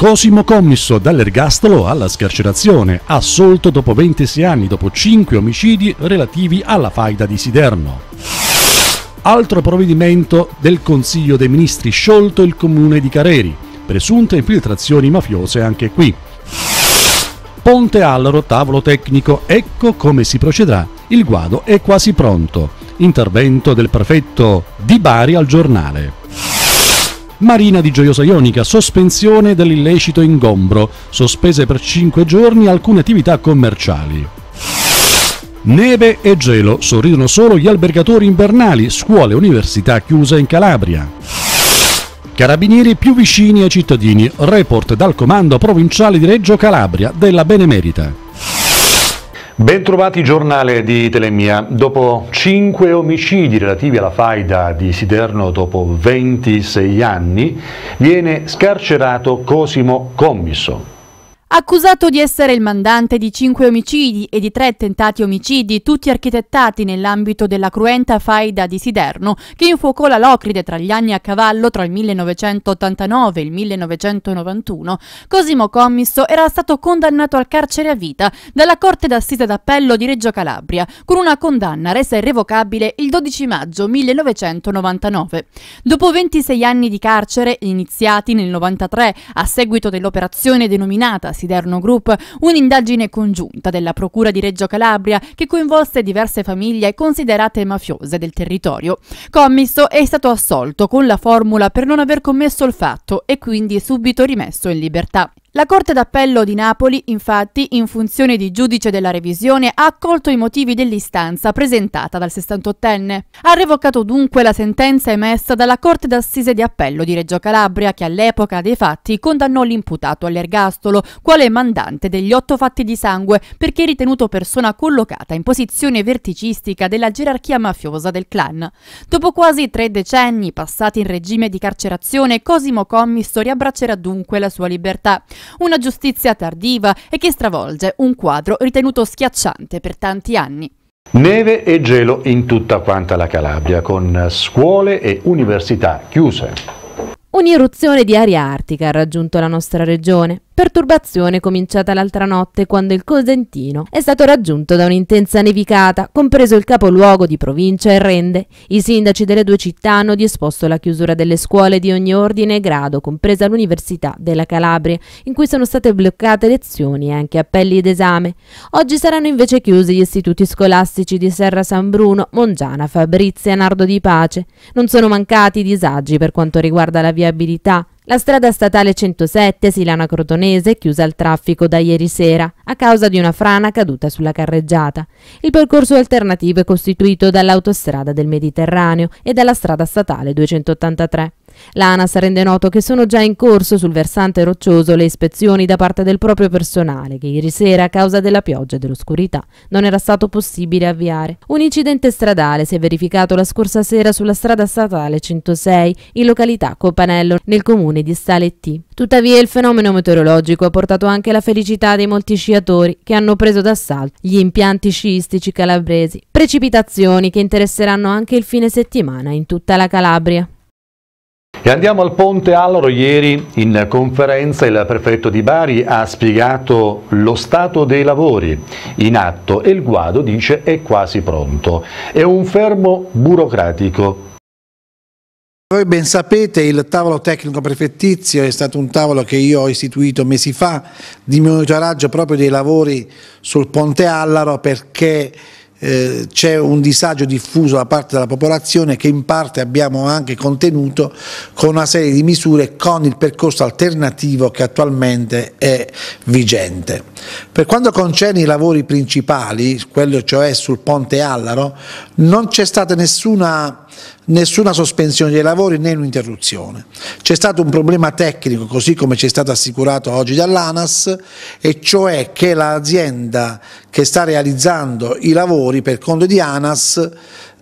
Cosimo Commisso dall'ergastolo alla scarcerazione, assolto dopo 26 anni dopo 5 omicidi relativi alla faida di Siderno. Altro provvedimento del Consiglio dei Ministri sciolto il comune di Careri, presunte infiltrazioni mafiose anche qui. Ponte Allaro, tavolo tecnico, ecco come si procederà, il guado è quasi pronto. Intervento del prefetto di Bari al giornale. Marina di Gioiosa Ionica, sospensione dell'illecito ingombro, sospese per 5 giorni alcune attività commerciali. Neve e gelo, sorridono solo gli albergatori invernali, scuole e università chiuse in Calabria. Carabinieri più vicini ai cittadini, report dal Comando Provinciale di Reggio Calabria della Benemerita. Bentrovati giornale di Telemia. Dopo cinque omicidi relativi alla faida di Siderno dopo 26 anni, viene scarcerato Cosimo Commisso. Accusato di essere il mandante di cinque omicidi e di tre tentati omicidi, tutti architettati nell'ambito della cruenta faida di Siderno, che infuocò la Locride tra gli anni a cavallo tra il 1989 e il 1991, Cosimo Commisso era stato condannato al carcere a vita dalla Corte d'Assise d'Appello di Reggio Calabria, con una condanna resa irrevocabile il 12 maggio 1999. Dopo 26 anni di carcere, iniziati nel 1993 a seguito dell'operazione denominata Siderno Group, un'indagine congiunta della Procura di Reggio Calabria che coinvolse diverse famiglie considerate mafiose del territorio. Commisso è stato assolto con la formula per non aver commesso il fatto e quindi subito rimesso in libertà. La Corte d'Appello di Napoli, infatti, in funzione di giudice della revisione, ha accolto i motivi dell'istanza presentata dal 68enne. Ha revocato dunque la sentenza emessa dalla Corte d'Assise di Appello di Reggio Calabria, che all'epoca dei fatti condannò l'imputato all'ergastolo, quale mandante degli otto fatti di sangue, perché ritenuto persona collocata in posizione verticistica della gerarchia mafiosa del clan. Dopo quasi tre decenni passati in regime di carcerazione, Cosimo Commisto riabbraccerà dunque la sua libertà una giustizia tardiva e che stravolge un quadro ritenuto schiacciante per tanti anni. Neve e gelo in tutta quanta la Calabria, con scuole e università chiuse. Un'irruzione di aria artica ha raggiunto la nostra regione. Perturbazione cominciata l'altra notte quando il Cosentino è stato raggiunto da un'intensa nevicata, compreso il capoluogo di provincia e rende. I sindaci delle due città hanno disposto la chiusura delle scuole di ogni ordine e grado, compresa l'Università della Calabria, in cui sono state bloccate lezioni e anche appelli d'esame. Oggi saranno invece chiusi gli istituti scolastici di Serra San Bruno, Mongiana, Fabrizia e Nardo di Pace. Non sono mancati disagi per quanto riguarda la viabilità. La strada statale 107 Silana Crotonese è chiusa al traffico da ieri sera a causa di una frana caduta sulla carreggiata. Il percorso alternativo è costituito dall'autostrada del Mediterraneo e dalla strada statale 283. L'ANAS rende noto che sono già in corso sul versante roccioso le ispezioni da parte del proprio personale che ieri sera a causa della pioggia e dell'oscurità non era stato possibile avviare. Un incidente stradale si è verificato la scorsa sera sulla strada statale 106 in località Copanello nel comune di Staletti. Tuttavia il fenomeno meteorologico ha portato anche la felicità dei molti sciatori che hanno preso d'assalto gli impianti sciistici calabresi, precipitazioni che interesseranno anche il fine settimana in tutta la Calabria. E andiamo al Ponte Alloro, ieri in conferenza il prefetto di Bari ha spiegato lo stato dei lavori in atto e il guado dice è quasi pronto. È un fermo burocratico, voi ben sapete il tavolo tecnico prefettizio è stato un tavolo che io ho istituito mesi fa di monitoraggio proprio dei lavori sul ponte Allaro perché eh, c'è un disagio diffuso da parte della popolazione che in parte abbiamo anche contenuto con una serie di misure con il percorso alternativo che attualmente è vigente. Per quanto concerne i lavori principali, quello cioè sul ponte Allaro, non c'è stata nessuna nessuna sospensione dei lavori né un'interruzione. C'è stato un problema tecnico, così come ci è stato assicurato oggi dall'ANAS, e cioè che l'azienda che sta realizzando i lavori per conto di ANAS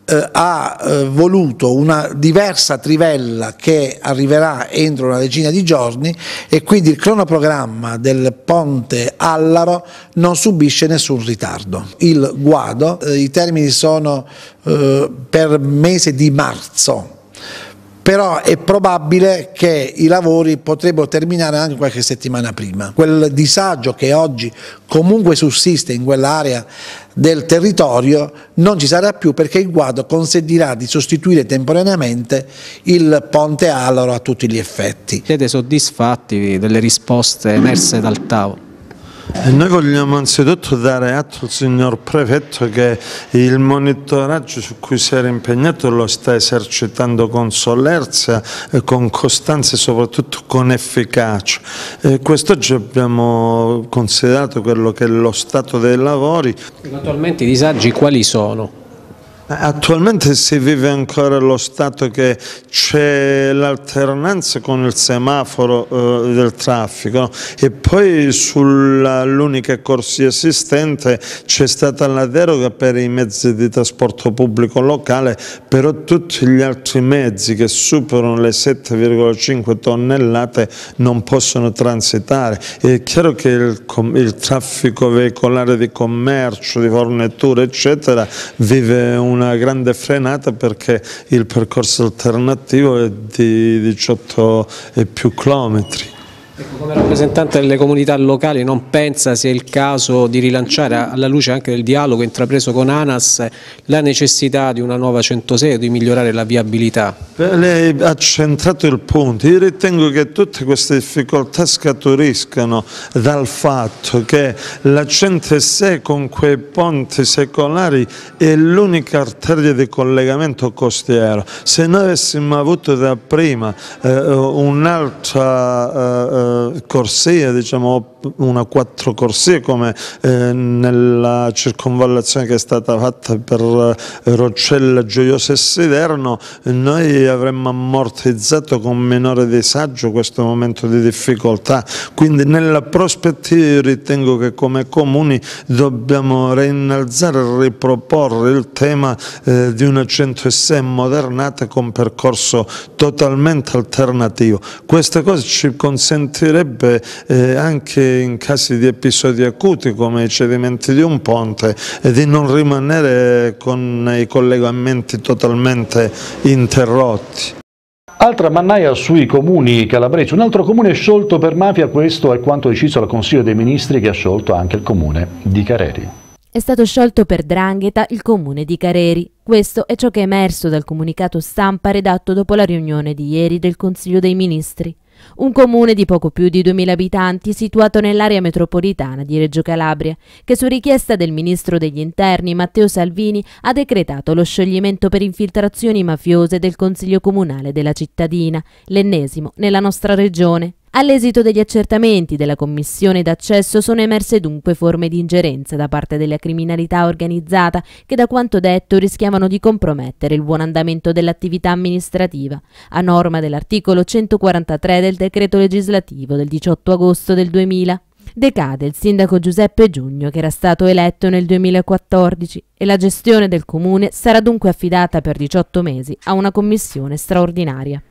eh, ha eh, voluto una diversa trivella che arriverà entro una decina di giorni e quindi il cronoprogramma del ponte Allaro non subisce nessun ritardo. Il guado, eh, i termini sono eh, per mese di marzo però è probabile che i lavori potrebbero terminare anche qualche settimana prima. Quel disagio che oggi comunque sussiste in quell'area del territorio non ci sarà più perché il guado consentirà di sostituire temporaneamente il ponte Alaro a tutti gli effetti. Siete soddisfatti delle risposte emerse dal TAO? Noi vogliamo anzitutto dare atto al signor Prefetto che il monitoraggio su cui si era impegnato lo sta esercitando con solerzia, con costanza e soprattutto con efficacia. Quest'oggi abbiamo considerato quello che è lo stato dei lavori. Naturalmente i disagi quali sono? Eh, attualmente si vive ancora lo stato che c'è l'alternanza con il semaforo eh, del traffico no? e poi sull'unica corsia esistente c'è stata la deroga per i mezzi di trasporto pubblico locale, però tutti gli altri mezzi che superano le 7,5 tonnellate non possono transitare. È chiaro che il, il traffico veicolare di commercio, di forniture eccetera vive un una grande frenata perché il percorso alternativo è di 18 e più chilometri. Ecco, come rappresentante delle comunità locali non pensa sia il caso di rilanciare alla luce anche del dialogo intrapreso con ANAS la necessità di una nuova 106 e di migliorare la viabilità? Lei ha centrato il punto, io ritengo che tutte queste difficoltà scaturiscano dal fatto che la 106 con quei ponti secolari è l'unica arteria di collegamento costiero, se noi avessimo avuto da prima eh, un'altra eh, eh corsia, diciamo, una quattro corsie come eh, nella circonvallazione che è stata fatta per eh, Roccella, Gioiosa e Siderno, noi avremmo ammortizzato con minore disagio questo momento di difficoltà, quindi nella prospettiva io ritengo che come comuni dobbiamo reinnalzare e riproporre il tema eh, di una 106 modernata con percorso totalmente alternativo. Questa cosa ci consentirebbe eh, anche in casi di episodi acuti come i cedimenti di un ponte e di non rimanere con i collegamenti totalmente interrotti. Altra mannaia sui comuni calabresi, un altro comune sciolto per mafia, questo è quanto deciso dal Consiglio dei Ministri che ha sciolto anche il comune di Careri. È stato sciolto per drangheta il comune di Careri. Questo è ciò che è emerso dal comunicato stampa redatto dopo la riunione di ieri del Consiglio dei Ministri. Un comune di poco più di 2.000 abitanti situato nell'area metropolitana di Reggio Calabria, che su richiesta del ministro degli interni Matteo Salvini ha decretato lo scioglimento per infiltrazioni mafiose del Consiglio Comunale della cittadina, l'ennesimo nella nostra regione. All'esito degli accertamenti della Commissione d'accesso sono emerse dunque forme di ingerenza da parte della criminalità organizzata che da quanto detto rischiavano di compromettere il buon andamento dell'attività amministrativa, a norma dell'articolo 143 del decreto legislativo del 18 agosto del 2000. Decade il sindaco Giuseppe Giugno che era stato eletto nel 2014 e la gestione del comune sarà dunque affidata per 18 mesi a una commissione straordinaria.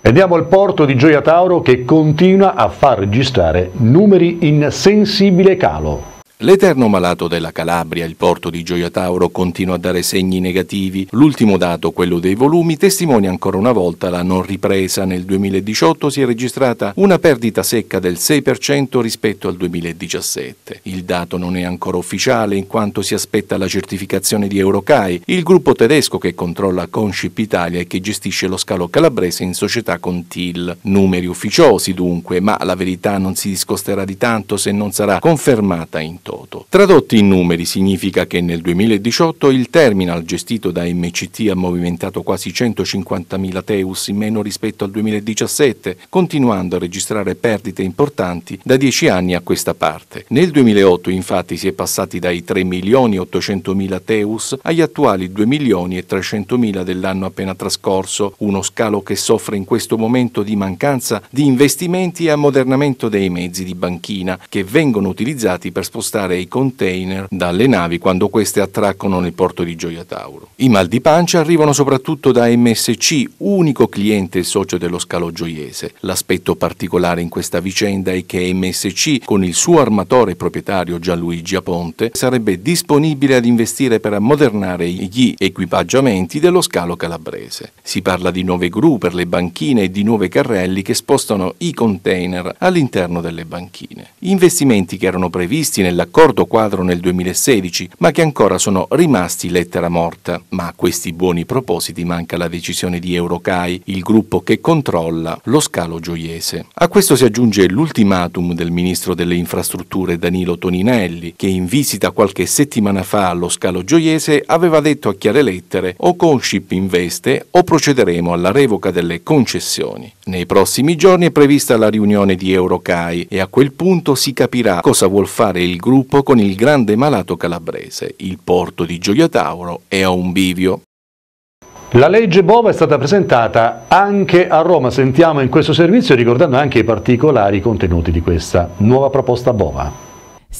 Andiamo al porto di Gioia Tauro che continua a far registrare numeri in sensibile calo. L'eterno malato della Calabria, il porto di Gioia Tauro, continua a dare segni negativi. L'ultimo dato, quello dei volumi, testimonia ancora una volta la non ripresa. Nel 2018 si è registrata una perdita secca del 6% rispetto al 2017. Il dato non è ancora ufficiale in quanto si aspetta la certificazione di Eurocai, il gruppo tedesco che controlla Conship Italia e che gestisce lo scalo calabrese in società con TIL. Numeri ufficiosi dunque, ma la verità non si discosterà di tanto se non sarà confermata in toto. Toto. Tradotti in numeri significa che nel 2018 il terminal gestito da MCT ha movimentato quasi 150.000 Teus in meno rispetto al 2017, continuando a registrare perdite importanti da 10 anni a questa parte. Nel 2008 infatti si è passati dai 3.800.000 Teus agli attuali 2.300.000 dell'anno appena trascorso, uno scalo che soffre in questo momento di mancanza di investimenti e ammodernamento dei mezzi di banchina che vengono utilizzati per spostare spostare i container dalle navi quando queste attraccano nel porto di Gioia Tauro. I mal di pancia arrivano soprattutto da MSC, unico cliente e socio dello scalo gioiese. L'aspetto particolare in questa vicenda è che MSC, con il suo armatore proprietario Gianluigi Aponte, sarebbe disponibile ad investire per ammodernare gli equipaggiamenti dello scalo calabrese. Si parla di nuove gru per le banchine e di nuove carrelli che spostano i container all'interno delle banchine. Investimenti che erano previsti nella dell'accordo quadro nel 2016, ma che ancora sono rimasti lettera morta. Ma a questi buoni propositi manca la decisione di Eurocai, il gruppo che controlla lo scalo gioiese. A questo si aggiunge l'ultimatum del ministro delle infrastrutture Danilo Toninelli, che in visita qualche settimana fa allo scalo gioiese aveva detto a chiare lettere o Conship investe o procederemo alla revoca delle concessioni. Nei prossimi giorni è prevista la riunione di Eurocai e a quel punto si capirà cosa vuol fare il gruppo gruppo con il grande malato calabrese. Il porto di Gioia Tauro è a un bivio. La legge Bova è stata presentata anche a Roma, sentiamo in questo servizio ricordando anche i particolari contenuti di questa nuova proposta Bova.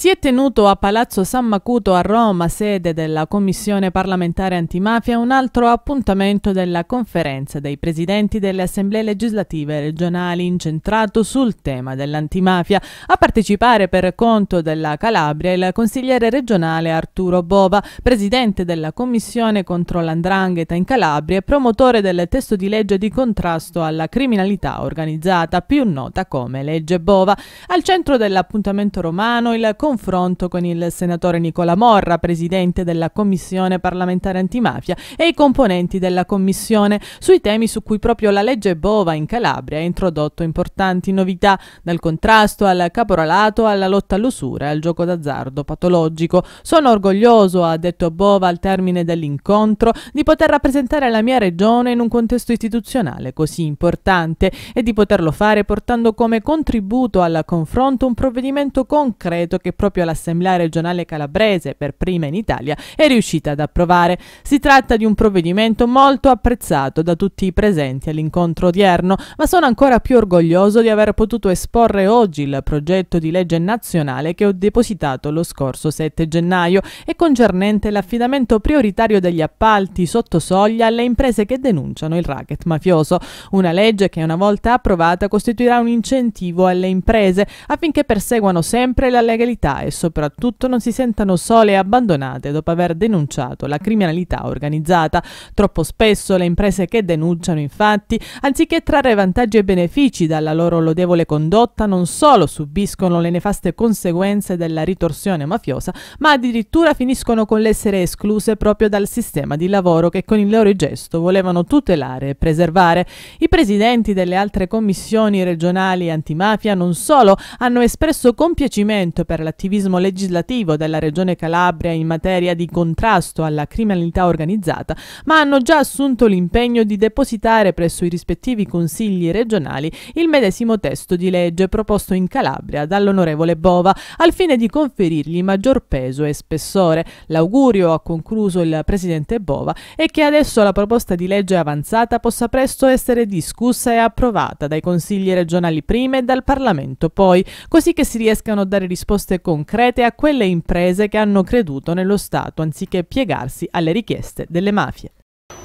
Si è tenuto a Palazzo San Macuto a Roma, sede della Commissione parlamentare antimafia, un altro appuntamento della conferenza dei presidenti delle assemblee legislative regionali incentrato sul tema dell'antimafia. A partecipare per conto della Calabria il consigliere regionale Arturo Bova, presidente della Commissione contro l'andrangheta in Calabria e promotore del testo di legge di contrasto alla criminalità organizzata, più nota come legge Bova. Al centro dell'appuntamento romano il Comune confronto con il senatore Nicola Morra, presidente della Commissione parlamentare antimafia, e i componenti della Commissione sui temi su cui proprio la legge Bova in Calabria ha introdotto importanti novità, dal contrasto al caporalato alla lotta all'usura e al gioco d'azzardo patologico. Sono orgoglioso, ha detto Bova al termine dell'incontro, di poter rappresentare la mia regione in un contesto istituzionale così importante e di poterlo fare portando come contributo al confronto un provvedimento concreto che proprio l'Assemblea regionale calabrese, per prima in Italia, è riuscita ad approvare. Si tratta di un provvedimento molto apprezzato da tutti i presenti all'incontro odierno, ma sono ancora più orgoglioso di aver potuto esporre oggi il progetto di legge nazionale che ho depositato lo scorso 7 gennaio e concernente l'affidamento prioritario degli appalti sotto soglia alle imprese che denunciano il racket mafioso. Una legge che una volta approvata costituirà un incentivo alle imprese affinché perseguano sempre la legalità comunità e soprattutto non si sentano sole e abbandonate dopo aver denunciato la criminalità organizzata. Troppo spesso le imprese che denunciano infatti, anziché trarre vantaggi e benefici dalla loro lodevole condotta, non solo subiscono le nefaste conseguenze della ritorsione mafiosa, ma addirittura finiscono con l'essere escluse proprio dal sistema di lavoro che con il loro gesto volevano tutelare e preservare. I presidenti delle altre commissioni regionali antimafia non solo hanno espresso compiacimento per la l'attivismo legislativo della Regione Calabria in materia di contrasto alla criminalità organizzata, ma hanno già assunto l'impegno di depositare presso i rispettivi consigli regionali il medesimo testo di legge proposto in Calabria dall'onorevole Bova, al fine di conferirgli maggior peso e spessore. L'augurio, ha concluso il presidente Bova, è che adesso la proposta di legge avanzata possa presto essere discussa e approvata dai consigli regionali prima e dal Parlamento poi, così che si riescano a dare risposte concrete a quelle imprese che hanno creduto nello Stato anziché piegarsi alle richieste delle mafie.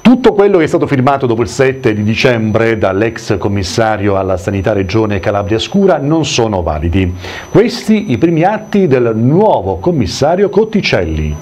Tutto quello che è stato firmato dopo il 7 di dicembre dall'ex commissario alla sanità regione Calabria Scura non sono validi. Questi i primi atti del nuovo commissario Cotticelli.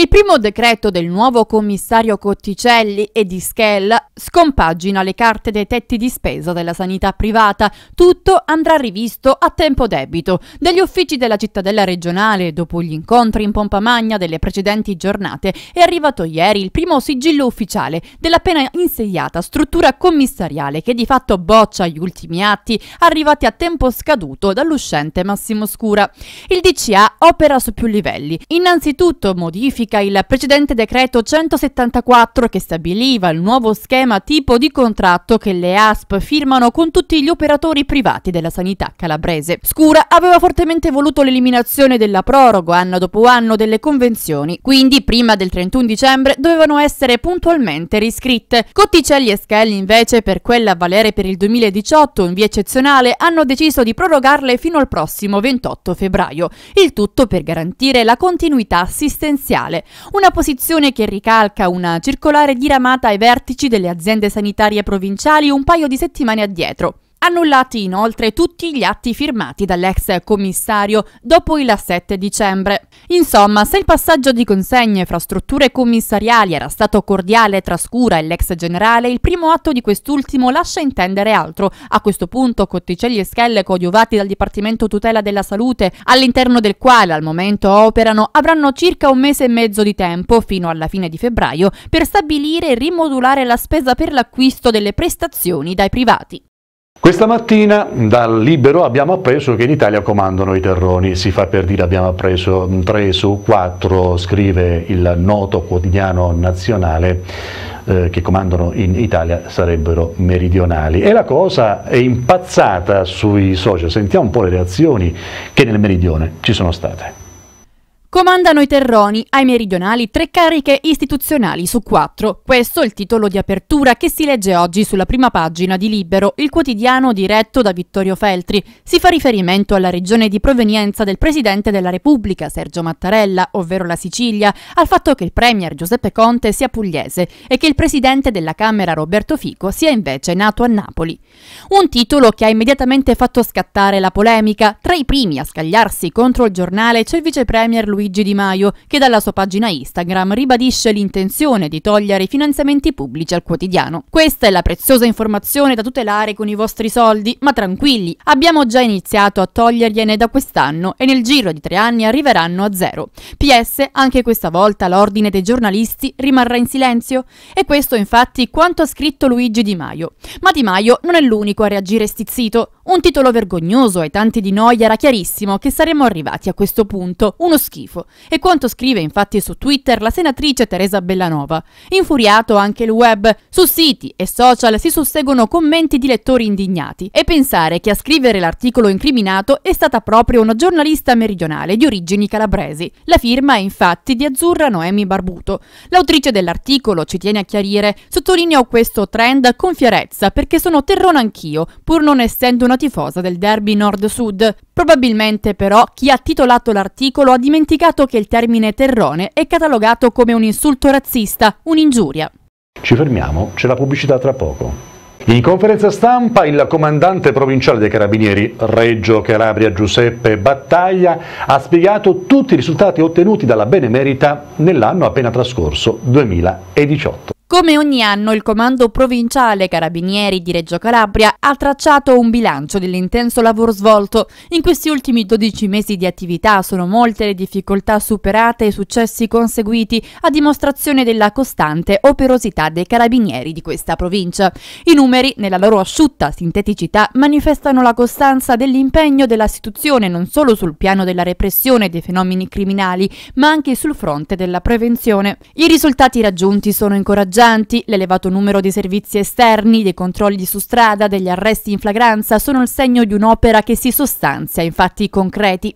Il primo decreto del nuovo commissario Cotticelli e di Schell scompagina le carte dei tetti di spesa della sanità privata. Tutto andrà rivisto a tempo debito. Dagli uffici della cittadella regionale, dopo gli incontri in pompa magna delle precedenti giornate, è arrivato ieri il primo sigillo ufficiale dell'appena insediata struttura commissariale che di fatto boccia gli ultimi atti arrivati a tempo scaduto dall'uscente Massimo Scura. Il DCA opera su più livelli. Innanzitutto modifica modifica il precedente decreto 174 che stabiliva il nuovo schema tipo di contratto che le ASP firmano con tutti gli operatori privati della sanità calabrese. Scura aveva fortemente voluto l'eliminazione della proroga anno dopo anno delle convenzioni, quindi prima del 31 dicembre dovevano essere puntualmente riscritte. Cotticelli e Schelli invece per quella a valere per il 2018 in via eccezionale hanno deciso di prorogarle fino al prossimo 28 febbraio, il tutto per garantire la continuità assistenziale centrale, una posizione che ricalca una circolare diramata ai vertici delle aziende sanitarie provinciali un paio di settimane addietro. Annullati inoltre tutti gli atti firmati dall'ex commissario dopo il 7 dicembre. Insomma, se il passaggio di consegne fra strutture commissariali era stato cordiale tra Scura e l'ex generale, il primo atto di quest'ultimo lascia intendere altro. A questo punto Cotticelli e Schelle, coadiuvati dal Dipartimento Tutela della Salute, all'interno del quale al momento operano, avranno circa un mese e mezzo di tempo, fino alla fine di febbraio, per stabilire e rimodulare la spesa per l'acquisto delle prestazioni dai privati. Questa mattina dal Libero abbiamo appreso che in Italia comandano i terroni, si fa per dire abbiamo appreso 3 su 4, scrive il noto quotidiano nazionale, eh, che comandano in Italia sarebbero meridionali. E la cosa è impazzata sui social, sentiamo un po' le reazioni che nel meridione ci sono state. Comandano i terroni ai meridionali tre cariche istituzionali su quattro. Questo è il titolo di apertura che si legge oggi sulla prima pagina di Libero, il quotidiano diretto da Vittorio Feltri. Si fa riferimento alla regione di provenienza del Presidente della Repubblica, Sergio Mattarella, ovvero la Sicilia, al fatto che il Premier Giuseppe Conte sia pugliese e che il Presidente della Camera Roberto Fico sia invece nato a Napoli. Un titolo che ha immediatamente fatto scattare la polemica. Tra i primi a scagliarsi contro il giornale c'è il Vice Premier Luigi Luigi Di Maio, che dalla sua pagina Instagram ribadisce l'intenzione di togliere i finanziamenti pubblici al quotidiano. Questa è la preziosa informazione da tutelare con i vostri soldi, ma tranquilli, abbiamo già iniziato a togliergliene da quest'anno e nel giro di tre anni arriveranno a zero. PS, anche questa volta l'ordine dei giornalisti rimarrà in silenzio? E questo infatti quanto ha scritto Luigi Di Maio. Ma Di Maio non è l'unico a reagire stizzito. Un titolo vergognoso ai tanti di noi era chiarissimo che saremmo arrivati a questo punto, uno schifo. E quanto scrive infatti su Twitter la senatrice Teresa Bellanova. Infuriato anche il web, su siti e social si susseguono commenti di lettori indignati e pensare che a scrivere l'articolo incriminato è stata proprio una giornalista meridionale di origini calabresi. La firma è infatti di Azzurra Noemi Barbuto. L'autrice dell'articolo, ci tiene a chiarire, sottolineo questo trend con fierezza perché sono terrone anch'io, pur non essendo una tifosa del derby nord-sud. Probabilmente però chi ha titolato l'articolo ha dimenticato che il termine terrone è catalogato come un insulto razzista, un'ingiuria. Ci fermiamo, c'è la pubblicità tra poco. In conferenza stampa il comandante provinciale dei carabinieri Reggio Calabria Giuseppe Battaglia ha spiegato tutti i risultati ottenuti dalla benemerita nell'anno appena trascorso 2018. Come ogni anno, il Comando Provinciale Carabinieri di Reggio Calabria ha tracciato un bilancio dell'intenso lavoro svolto. In questi ultimi 12 mesi di attività sono molte le difficoltà superate e i successi conseguiti, a dimostrazione della costante operosità dei carabinieri di questa provincia. I numeri, nella loro asciutta sinteticità, manifestano la costanza dell'impegno dell'istituzione non solo sul piano della repressione dei fenomeni criminali, ma anche sul fronte della prevenzione. I risultati raggiunti sono incoraggianti parcheggianti, l'elevato numero di servizi esterni, dei controlli su strada, degli arresti in flagranza sono il segno di un'opera che si sostanzia in fatti concreti.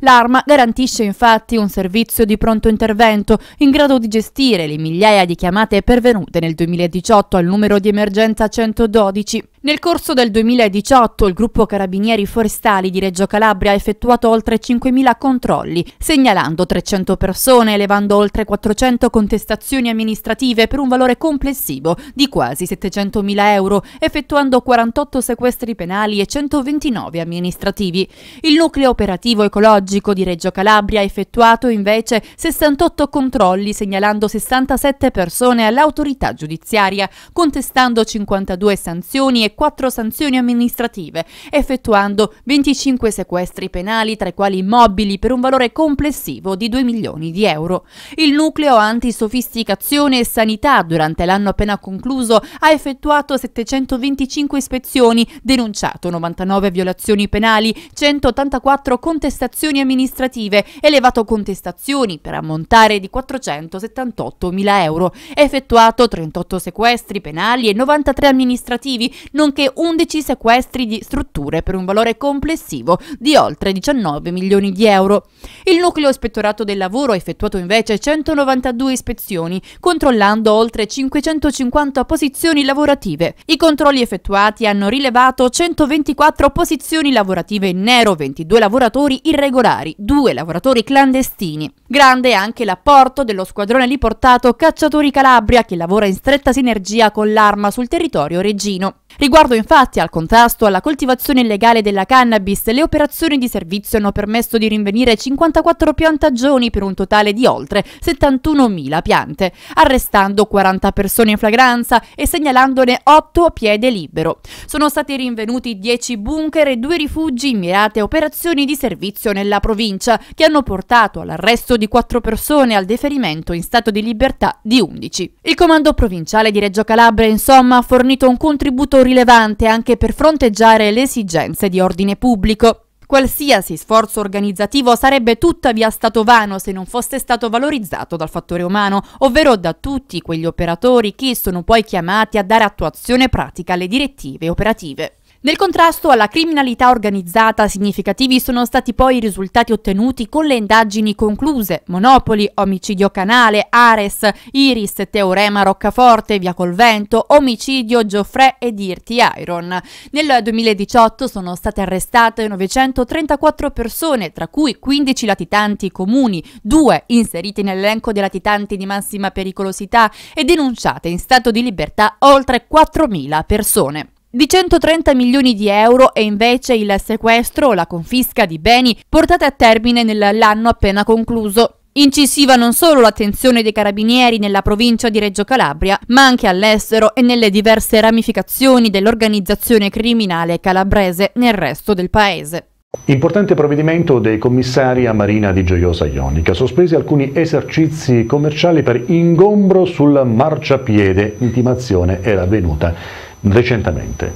L'Arma garantisce infatti un servizio di pronto intervento in grado di gestire le migliaia di chiamate pervenute nel 2018 al numero di emergenza 112. Nel corso del 2018 il gruppo Carabinieri Forestali di Reggio Calabria ha effettuato oltre 5.000 controlli, segnalando 300 persone, elevando oltre 400 contestazioni amministrative per un valore complessivo di quasi 700.000 euro, effettuando 48 sequestri penali e 129 amministrativi. Il nucleo operativo ecologico di Reggio Calabria ha effettuato invece 68 controlli, segnalando 67 persone all'autorità giudiziaria, contestando 52 sanzioni e 4 sanzioni amministrative, effettuando 25 sequestri penali, tra i quali immobili, per un valore complessivo di 2 milioni di euro. Il nucleo antisofisticazione e sanità, durante l'anno appena concluso, ha effettuato 725 ispezioni, denunciato 99 violazioni penali, 184 contestazioni amministrative, elevato contestazioni per ammontare di 478 mila euro, effettuato 38 sequestri penali e 93 amministrativi, nonché 11 sequestri di strutture per un valore complessivo di oltre 19 milioni di euro. Il nucleo ispettorato del lavoro ha effettuato invece 192 ispezioni, controllando oltre 550 posizioni lavorative. I controlli effettuati hanno rilevato 124 posizioni lavorative in nero, 22 lavoratori irregolari, 2 lavoratori clandestini. Grande è anche l'apporto dello squadrone riportato Cacciatori Calabria che lavora in stretta sinergia con l'arma sul territorio reggino. Riguardo infatti al contrasto alla coltivazione illegale della cannabis, le operazioni di servizio hanno permesso di rinvenire 54 piantagioni per un totale di oltre 71.000 piante, arrestando 40 persone in flagranza e segnalandone 8 a piede libero. Sono stati rinvenuti 10 bunker e 2 rifugi in mirate operazioni di servizio nella provincia, che hanno portato all'arresto di 4 persone e al deferimento in stato di libertà di 11. Il comando provinciale di Reggio Calabria, insomma, ha fornito un contributo rilevante rilevante anche per fronteggiare le esigenze di ordine pubblico. Qualsiasi sforzo organizzativo sarebbe tuttavia stato vano se non fosse stato valorizzato dal fattore umano, ovvero da tutti quegli operatori che sono poi chiamati a dare attuazione pratica alle direttive operative. Nel contrasto alla criminalità organizzata significativi sono stati poi i risultati ottenuti con le indagini concluse Monopoli, omicidio Canale, Ares, Iris, Teorema, Roccaforte, Via Colvento, omicidio Geoffrey e Dirty Iron. Nel 2018 sono state arrestate 934 persone, tra cui 15 latitanti comuni, due inseriti nell'elenco dei latitanti di massima pericolosità e denunciate in stato di libertà oltre 4.000 persone di 130 milioni di euro e invece il sequestro o la confisca di beni portate a termine nell'anno appena concluso. Incisiva non solo l'attenzione dei carabinieri nella provincia di Reggio Calabria, ma anche all'estero e nelle diverse ramificazioni dell'organizzazione criminale calabrese nel resto del paese. Importante provvedimento dei commissari a Marina di Gioiosa Ionica, sospesi alcuni esercizi commerciali per ingombro sul marciapiede, intimazione era venuta recentemente.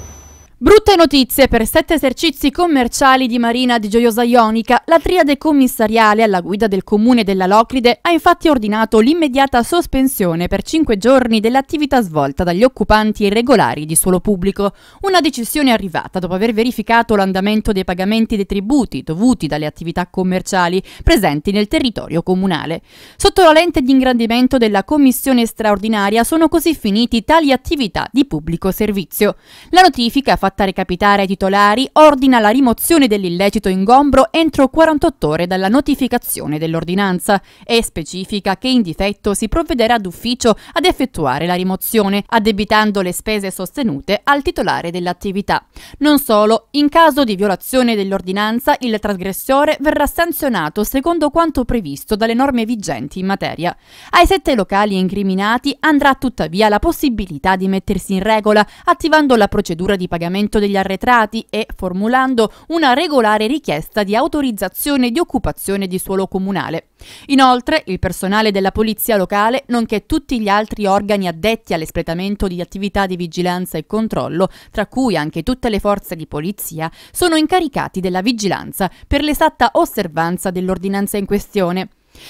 Brutte notizie per sette esercizi commerciali di Marina di Gioiosa Ionica. La triade commissariale alla guida del comune della Locride ha infatti ordinato l'immediata sospensione per cinque giorni dell'attività svolta dagli occupanti irregolari di suolo pubblico. Una decisione arrivata dopo aver verificato l'andamento dei pagamenti dei tributi dovuti dalle attività commerciali presenti nel territorio comunale. Sotto la lente di ingrandimento della commissione straordinaria sono così finiti tali attività di pubblico servizio. La notifica fa fatta recapitare ai titolari ordina la rimozione dell'illecito ingombro entro 48 ore dalla notificazione dell'ordinanza e specifica che in difetto si provvederà d'ufficio ad effettuare la rimozione, addebitando le spese sostenute al titolare dell'attività. Non solo, in caso di violazione dell'ordinanza il trasgressore verrà sanzionato secondo quanto previsto dalle norme vigenti in materia. Ai sette locali incriminati andrà tuttavia la possibilità di mettersi in regola attivando la procedura di pagamento risanamento degli arretrati e formulando una regolare richiesta di autorizzazione di occupazione di suolo comunale. Inoltre, il personale della polizia locale, nonché tutti gli altri organi addetti all'espletamento di attività di vigilanza e controllo, tra cui anche tutte le forze di polizia, sono incaricati della vigilanza per l'esatta osservanza dell'ordinanza in questione.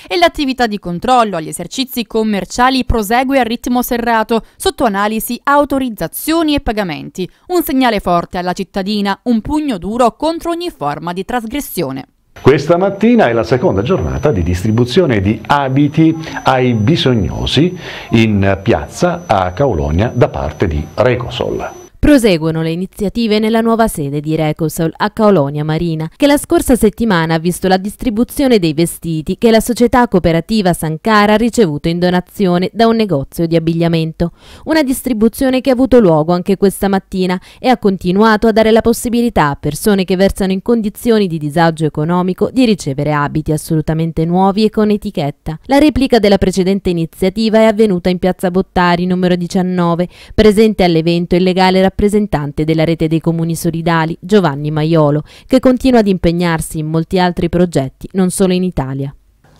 E l'attività di controllo agli esercizi commerciali prosegue a ritmo serrato, sotto analisi autorizzazioni e pagamenti. Un segnale forte alla cittadina, un pugno duro contro ogni forma di trasgressione. Questa mattina è la seconda giornata di distribuzione di abiti ai bisognosi in piazza a Caulonia da parte di Recosol. Proseguono le iniziative nella nuova sede di Recosol a Caolonia Marina, che la scorsa settimana ha visto la distribuzione dei vestiti che la società cooperativa Sankara ha ricevuto in donazione da un negozio di abbigliamento. Una distribuzione che ha avuto luogo anche questa mattina e ha continuato a dare la possibilità a persone che versano in condizioni di disagio economico di ricevere abiti assolutamente nuovi e con etichetta. La replica della precedente iniziativa è avvenuta in piazza Bottari numero 19, presente all'evento illegale rappresentato rappresentante della rete dei comuni solidali, Giovanni Maiolo, che continua ad impegnarsi in molti altri progetti, non solo in Italia.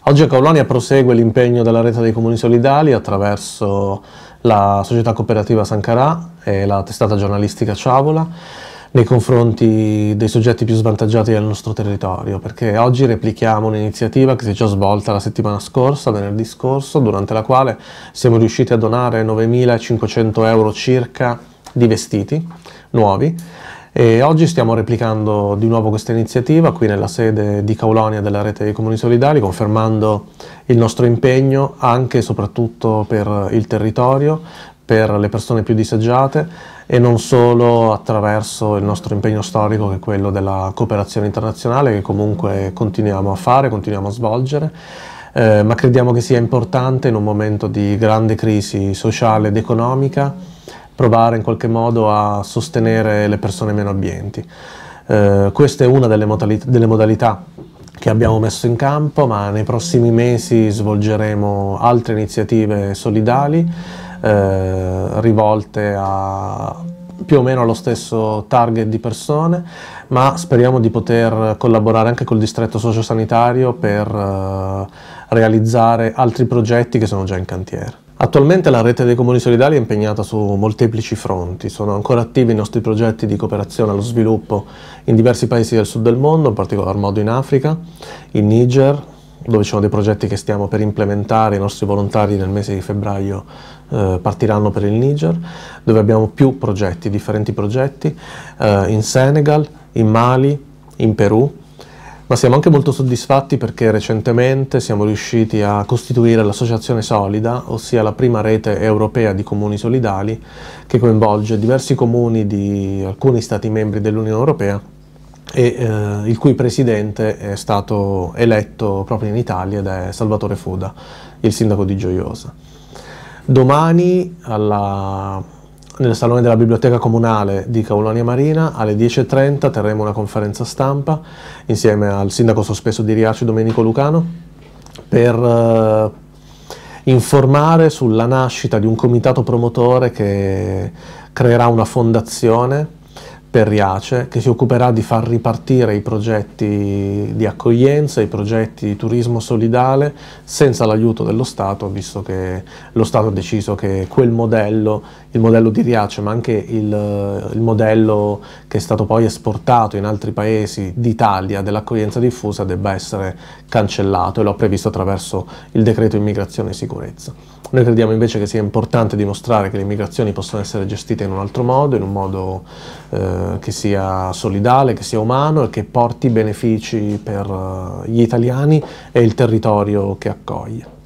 Oggi a Colonia prosegue l'impegno della rete dei comuni solidali attraverso la società cooperativa Sancarà e la testata giornalistica Ciavola nei confronti dei soggetti più svantaggiati del nostro territorio, perché oggi replichiamo un'iniziativa che si è già svolta la settimana scorsa, venerdì scorso, durante la quale siamo riusciti a donare 9.500 euro circa di vestiti nuovi. E oggi stiamo replicando di nuovo questa iniziativa qui nella sede di Caulonia della rete dei comuni solidali, confermando il nostro impegno anche e soprattutto per il territorio, per le persone più disagiate e non solo attraverso il nostro impegno storico che è quello della cooperazione internazionale che comunque continuiamo a fare, continuiamo a svolgere, eh, ma crediamo che sia importante in un momento di grande crisi sociale ed economica provare in qualche modo a sostenere le persone meno abbienti. Eh, questa è una delle modalità, delle modalità che abbiamo messo in campo, ma nei prossimi mesi svolgeremo altre iniziative solidali eh, rivolte a più o meno allo stesso target di persone, ma speriamo di poter collaborare anche col distretto sociosanitario per eh, realizzare altri progetti che sono già in cantiere. Attualmente la rete dei comuni solidali è impegnata su molteplici fronti, sono ancora attivi i nostri progetti di cooperazione allo sviluppo in diversi paesi del sud del mondo, in particolar modo in Africa, in Niger, dove ci sono dei progetti che stiamo per implementare, i nostri volontari nel mese di febbraio eh, partiranno per il Niger, dove abbiamo più progetti, differenti progetti, eh, in Senegal, in Mali, in Perù, ma siamo anche molto soddisfatti perché recentemente siamo riusciti a costituire l'Associazione Solida, ossia la prima rete europea di comuni solidali che coinvolge diversi comuni di alcuni Stati membri dell'Unione Europea e eh, il cui presidente è stato eletto proprio in Italia ed è Salvatore Foda, il sindaco di Gioiosa. Domani alla nel salone della biblioteca comunale di Caulonia Marina alle 10.30 terremo una conferenza stampa insieme al sindaco sospeso di Riace Domenico Lucano per eh, informare sulla nascita di un comitato promotore che creerà una fondazione per Riace che si occuperà di far ripartire i progetti di accoglienza, i progetti di turismo solidale senza l'aiuto dello Stato, visto che lo Stato ha deciso che quel modello il modello di Riace, ma anche il, eh, il modello che è stato poi esportato in altri paesi d'Italia dell'accoglienza diffusa debba essere cancellato e l'ho previsto attraverso il decreto immigrazione e sicurezza. Noi crediamo invece che sia importante dimostrare che le immigrazioni possono essere gestite in un altro modo, in un modo eh, che sia solidale, che sia umano e che porti benefici per eh, gli italiani e il territorio che accoglie.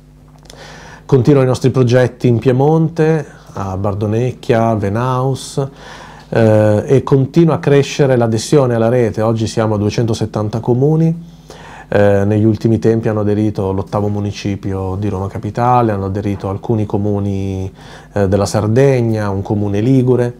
Continuo i nostri progetti in Piemonte, a Bardonecchia, Venaus eh, e continua a crescere l'adesione alla rete, oggi siamo a 270 comuni, eh, negli ultimi tempi hanno aderito l'ottavo municipio di Roma Capitale, hanno aderito alcuni comuni eh, della Sardegna, un comune ligure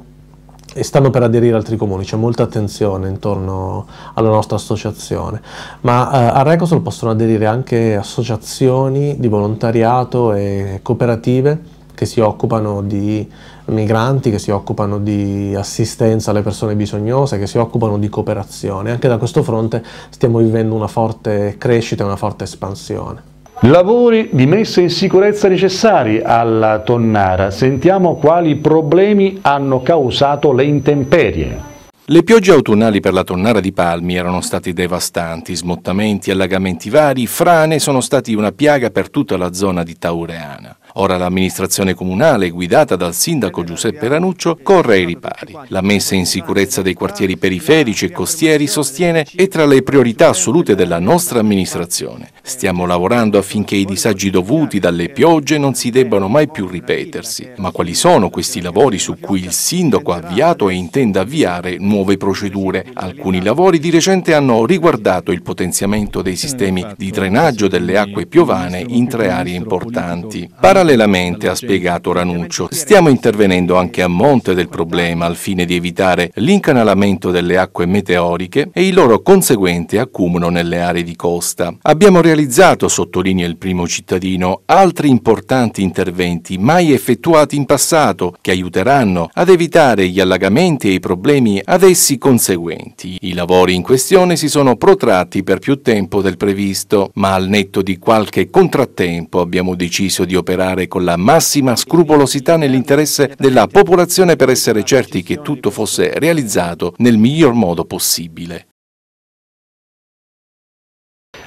e stanno per aderire altri comuni, c'è molta attenzione intorno alla nostra associazione, ma eh, a Recosol possono aderire anche associazioni di volontariato e cooperative che si occupano di migranti, che si occupano di assistenza alle persone bisognose, che si occupano di cooperazione. Anche da questo fronte stiamo vivendo una forte crescita e una forte espansione. Lavori di messa in sicurezza necessari alla Tonnara. Sentiamo quali problemi hanno causato le intemperie. Le piogge autunnali per la tonnara di Palmi erano state devastanti, smottamenti, allagamenti vari, frane sono stati una piaga per tutta la zona di Taureana. Ora l'amministrazione comunale, guidata dal sindaco Giuseppe Ranuccio, corre ai ripari. La messa in sicurezza dei quartieri periferici e costieri, sostiene, è tra le priorità assolute della nostra amministrazione. Stiamo lavorando affinché i disagi dovuti dalle piogge non si debbano mai più ripetersi. Ma quali sono questi lavori su cui il sindaco ha avviato e intende avviare nuove procedure? Alcuni lavori di recente hanno riguardato il potenziamento dei sistemi di drenaggio delle acque piovane in tre aree importanti. Parallel Parallelamente, ha spiegato Ranuccio. Stiamo intervenendo anche a monte del problema al fine di evitare l'incanalamento delle acque meteoriche e il loro conseguente accumulo nelle aree di costa. Abbiamo realizzato, sottolinea il primo cittadino, altri importanti interventi mai effettuati in passato che aiuteranno ad evitare gli allagamenti e i problemi ad essi conseguenti. I lavori in questione si sono protratti per più tempo del previsto, ma al netto di qualche contrattempo abbiamo deciso di operare lavorare con la massima scrupolosità nell'interesse della popolazione per essere certi che tutto fosse realizzato nel miglior modo possibile.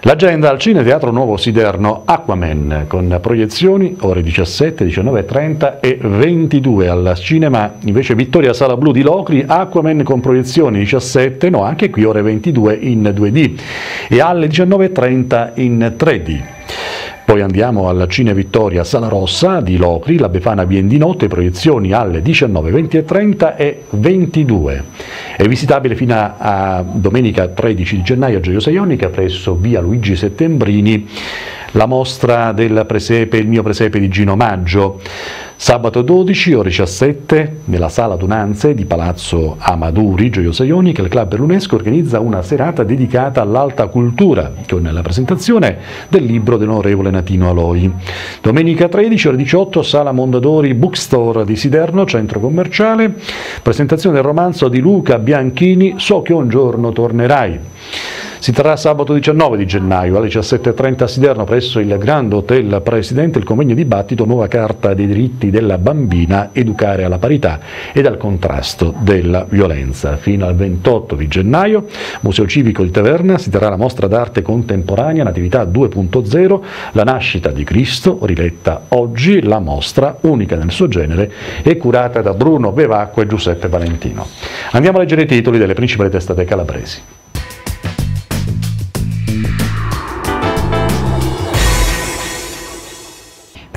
L'agenda al Cine Teatro Nuovo Siderno Aquaman con proiezioni ore 17, 19, 30 e 22 al cinema. Invece Vittoria Sala Blu di Locri, Aquaman con proiezioni 17, no anche qui ore 22 in 2D e alle 19.30 in 3D. Poi andiamo alla Cine Vittoria Sala Rossa di Locri, la Befana viene di notte, proiezioni alle 19, 20 e 30 e 22. È visitabile fino a domenica 13 gennaio a Gioiosa Ionica presso via Luigi Settembrini la mostra del presepe, il mio presepe di Gino Maggio, sabato 12 ore 17 nella sala Dunanze di Palazzo Amaduri, Gioiosa Ionica, il club dell'UNESCO organizza una serata dedicata all'alta cultura con la presentazione del libro dell'onorevole Natino Aloi. Domenica 13 ore 18 sala Mondadori Bookstore di Siderno, centro commerciale, presentazione del romanzo di Luca Bianchini So che un giorno tornerai. Si terrà sabato 19 di gennaio alle 17.30 a Siderno presso il Grand Hotel Presidente il convegno dibattito Nuova Carta dei diritti della bambina, educare alla parità e al contrasto della violenza. Fino al 28 di gennaio, Museo Civico di Taverna si terrà la mostra d'arte contemporanea Natività 2.0, la nascita di Cristo, riletta oggi, la mostra unica nel suo genere e curata da Bruno Bevacqua e Giuseppe Valentino. Andiamo a leggere i titoli delle principali testate calabresi.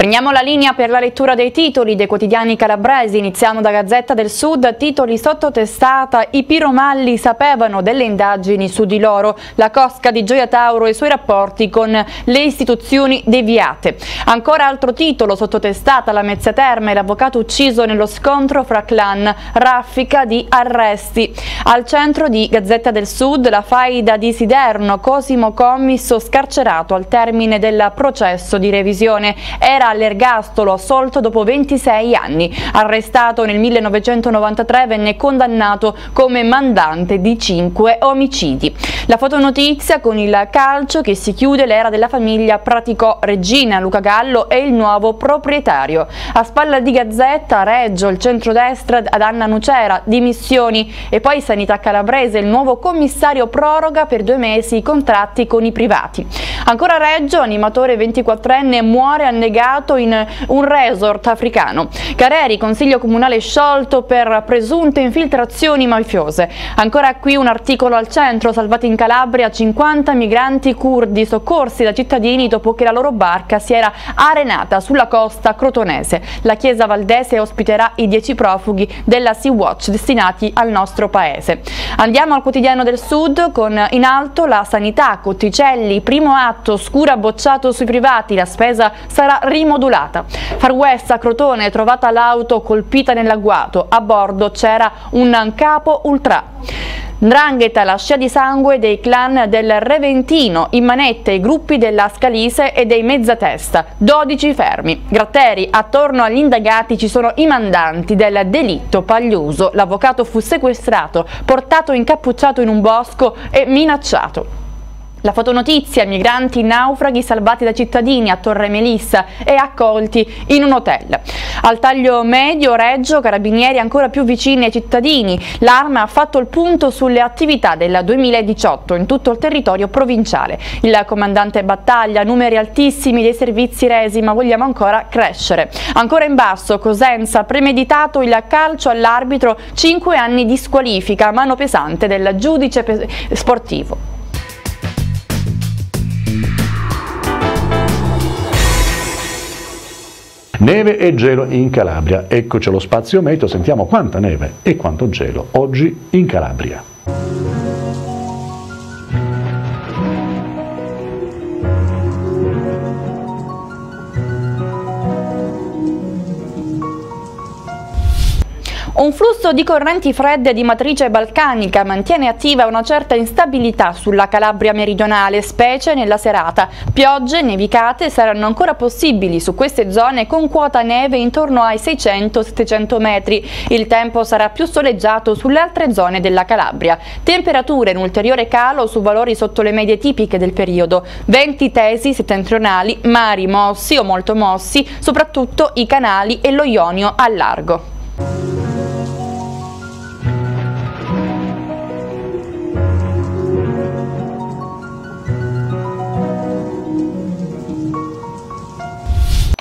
Prendiamo la linea per la lettura dei titoli dei quotidiani calabresi, iniziamo da Gazzetta del Sud, titoli sottotestata, i piromalli sapevano delle indagini su di loro, la cosca di Gioia Tauro e i suoi rapporti con le istituzioni deviate. Ancora altro titolo sottotestata, la mezza terma e l'avvocato ucciso nello scontro fra clan, raffica di arresti. Al centro di Gazzetta del Sud la faida di Siderno, Cosimo Commisso scarcerato al termine del processo di revisione. Era all'ergastolo assolto dopo 26 anni. Arrestato nel 1993 venne condannato come mandante di 5 omicidi. La fotonotizia con il calcio che si chiude l'era della famiglia praticò Regina, Luca Gallo e il nuovo proprietario. A spalla di Gazzetta, Reggio, il centrodestra ad Anna Nucera, dimissioni e poi Sanità Calabrese, il nuovo commissario proroga per due mesi i contratti con i privati. Ancora Reggio, animatore 24enne, muore annegato in un resort africano. Careri, consiglio comunale sciolto per presunte infiltrazioni mafiose. Ancora qui un articolo al centro, salvati in Calabria 50 migranti curdi soccorsi da cittadini dopo che la loro barca si era arenata sulla costa crotonese. La chiesa valdese ospiterà i 10 profughi della Sea-Watch destinati al nostro paese. Andiamo al quotidiano del Sud con in alto la sanità, Cotticelli, primo anno atto, Scura bocciato sui privati, la spesa sarà rimodulata. Far West a Crotone è trovata l'auto colpita nell'agguato, a bordo c'era un capo ultra. Ndrangheta, la scia di sangue dei clan del Reventino, in manette i gruppi della Scalise e dei Mezzatesta, 12 fermi. Gratteri, attorno agli indagati ci sono i mandanti del delitto Pagliuso. L'avvocato fu sequestrato, portato incappucciato in un bosco e minacciato. La fotonotizia, migranti naufraghi salvati da cittadini a Torre Melissa e accolti in un hotel. Al taglio medio Reggio, carabinieri ancora più vicini ai cittadini, l'arma ha fatto il punto sulle attività del 2018 in tutto il territorio provinciale. Il comandante battaglia, numeri altissimi dei servizi resi, ma vogliamo ancora crescere. Ancora in basso, Cosenza, premeditato il calcio all'arbitro, 5 anni di squalifica, mano pesante del giudice sportivo. Neve e gelo in Calabria. Eccoci allo spazio meteo, sentiamo quanta neve e quanto gelo oggi in Calabria. Un flusso di correnti fredde di matrice balcanica mantiene attiva una certa instabilità sulla Calabria meridionale, specie nella serata. Piogge e nevicate saranno ancora possibili su queste zone con quota neve intorno ai 600-700 metri. Il tempo sarà più soleggiato sulle altre zone della Calabria. Temperature in ulteriore calo su valori sotto le medie tipiche del periodo. Venti tesi settentrionali, mari mossi o molto mossi, soprattutto i canali e lo Ionio a largo.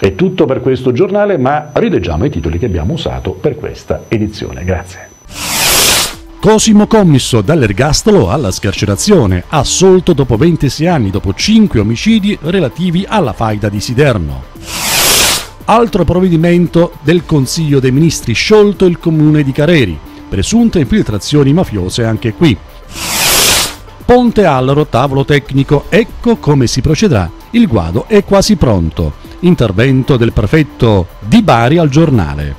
È tutto per questo giornale, ma rileggiamo i titoli che abbiamo usato per questa edizione. Grazie. Cosimo Commisso dall'ergastolo alla scarcerazione, assolto dopo 26 anni dopo 5 omicidi relativi alla faida di Siderno. Altro provvedimento del Consiglio dei Ministri sciolto il comune di Careri, presunte infiltrazioni mafiose anche qui. Ponte Allaro, tavolo tecnico, ecco come si procederà, il guado è quasi pronto. Intervento del prefetto di Bari al giornale.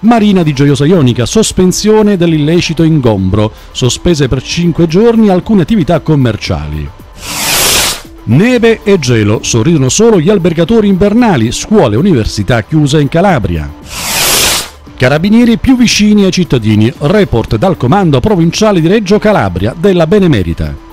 Marina di Gioiosa Ionica, sospensione dell'illecito ingombro, sospese per 5 giorni alcune attività commerciali. Neve e gelo, sorridono solo gli albergatori invernali, scuole e università chiuse in Calabria. Carabinieri più vicini ai cittadini, report dal comando provinciale di Reggio Calabria della Benemerita.